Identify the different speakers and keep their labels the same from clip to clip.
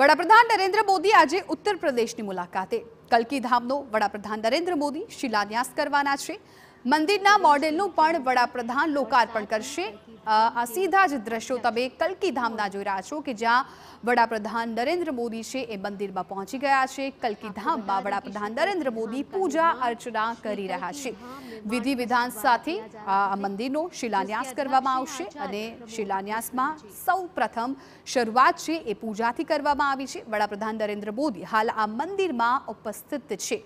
Speaker 1: વડાપ્રધાન નરેન્દ્ર મોદી આજે ઉત્તર પ્રદેશની મુલાકાતે કલકીધામનો વડાપ્રધાન નરેન્દ્ર મોદી શિલાન્યાસ કરવાના છે મંદિરના મોડેલનું પણ વડાપ્રધાન લોકાર્પણ કરશે આ સીધા જ દ્રશ્યો તમે કલકીધામના જોઈ રહ્યા છો કે જ્યાં વડાપ્રધાન નરેન્દ્ર મોદી છે એ મંદિરમાં પહોંચી ગયા છે કલકીધામમાં વડાપ્રધાન નરેન્દ્ર મોદી પૂજા અર્ચના કરી રહ્યા છે વિધિ વિધાન સાથે આ મંદિરનો શિલાન્યાસ કરવામાં આવશે અને શિલાન્યાસમાં સૌ શરૂઆત છે એ પૂજાથી કરવામાં આવી છે વડાપ્રધાન નરેન્દ્ર મોદી હાલ આ મંદિરમાં ઉપસ્થિત છે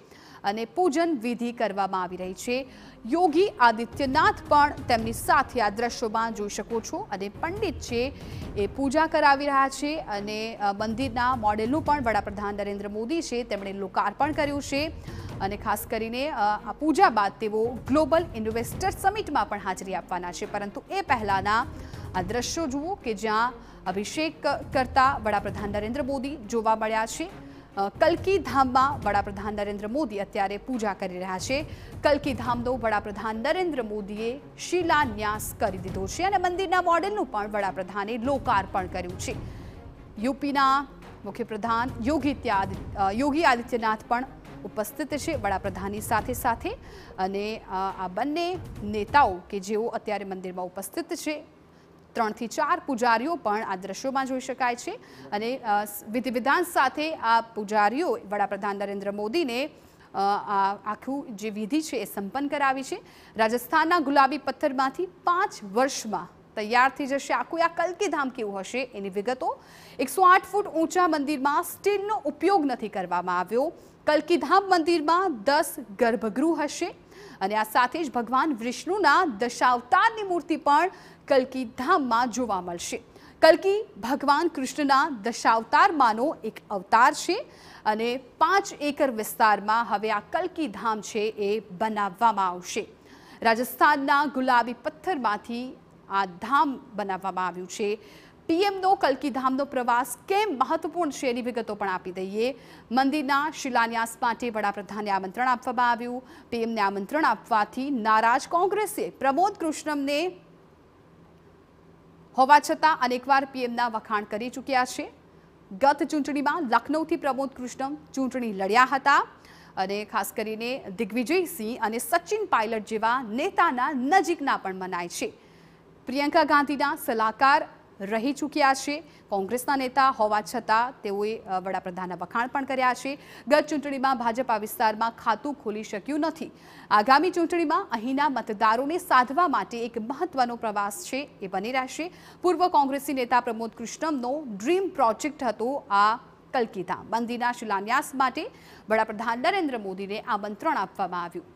Speaker 1: અને પૂજન વિધિ કરવામાં આવી રહી છે યોગી આદિત્યનાથ પણ તેમની સાથે આ દ્રશ્યોમાં જોઈ શકો છો અને પંડિત છે એ પૂજા કરાવી રહ્યા છે અને મંદિરના મોડેલનું પણ વડાપ્રધાન નરેન્દ્ર મોદી છે તેમણે લોકાર્પણ કર્યું છે અને ખાસ કરીને આ પૂજા બાદ તેઓ ગ્લોબલ ઇન્વેસ્ટર સમિટમાં પણ હાજરી આપવાના છે પરંતુ એ પહેલાંના આ દ્રશ્યો જુઓ કે જ્યાં અભિષેક કરતા વડાપ્રધાન નરેન્દ્ર મોદી જોવા મળ્યા છે કલકીધામમાં વડાપ્રધાન નરેન્દ્ર મોદી અત્યારે પૂજા કરી રહ્યા છે કલકીધામનો વડાપ્રધાન નરેન્દ્ર મોદીએ શિલાન્યાસ કરી દીધો છે અને મંદિરના મોડેલનું પણ વડાપ્રધાને લોકાર્પણ કર્યું છે યુપીના મુખ્યપ્રધાન યોગી યોગી આદિત્યનાથ પણ ઉપસ્થિત છે વડાપ્રધાનની સાથે સાથે અને આ બંને નેતાઓ કે જેઓ અત્યારે મંદિરમાં ઉપસ્થિત છે ત્રણથી ચાર પૂજારીઓ પણ આ દ્રશ્યોમાં જોઈ શકાય છે અને વિધિ વિધાન સાથે આ પૂજારીઓ વડાપ્રધાન નરેન્દ્ર મોદીને આખું જે વિધિ છે એ સંપન્ન કરાવી છે રાજસ્થાનના ગુલાબી પથ્થરમાંથી પાંચ વર્ષમાં તૈયાર થઈ જશે આખું આ કલકીધામ કેવું હશે એની વિગતો એકસો આઠ ફૂટ ઊંચા મંદિરમાં સ્ટીલનો ઉપયોગ નથી કરવામાં આવ્યો કલકીધામ મંદિરમાં દસ ગર્ભગૃહ હશે અને આ સાથે જ ભગવાન વિષ્ણુના દશાવતારની મૂર્તિ પણ કલકીધામમાં જોવા મળશે કલકી ભગવાન કૃષ્ણના દશાવતારમાંનો એક અવતાર છે અને પાંચ એકર વિસ્તારમાં હવે આ કલકી છે એ બનાવવામાં આવશે રાજસ્થાનના ગુલાબી પથ્થરમાંથી આ ધામ બનાવવામાં આવ્યું છે પીએમનો કલકીધામનો પ્રવાસ કેમ મહત્વપૂર્ણ છે એની વિગતો પણ આપી દઈએ મંદિરના શિલાન્યાસ માટે વડાપ્રધાનને આમંત્રણ આપવામાં આવ્યું પીએમને આમંત્રણ આપવાથી નારાજ કોંગ્રેસે પ્રમોદ કૃષ્ણમને હોવા છતાં અનેકવાર પીએમના વખાણ કરી ચૂક્યા છે ગત ચૂંટણીમાં લખનૌથી પ્રમોદ કૃષ્ણમ ચૂંટણી લડ્યા હતા અને ખાસ કરીને દિગ્વિજયસિંહ અને સચિન પાયલટ જેવા નેતાના નજીકના પણ મનાય છે પ્રિયંકા ગાંધીના સલાહકાર રહી ચૂક્યા છે કોંગ્રેસના નેતા હોવા છતાં તેઓએ વડાપ્રધાનના વખાણ પણ કર્યા છે ગત ચૂંટણીમાં ભાજપા વિસ્તારમાં ખાતું ખોલી શક્યું નથી આગામી ચૂંટણીમાં અહીંના મતદારોને સાધવા માટે એક મહત્વનો પ્રવાસ છે એ બની રહેશે પૂર્વ કોંગ્રેસી નેતા પ્રમોદ કૃષ્ણમનો ડ્રીમ પ્રોજેક્ટ હતો આ કલકીધામ મંદિરના શિલાન્યાસ માટે વડાપ્રધાન નરેન્દ્ર મોદીને આમંત્રણ આપવામાં આવ્યું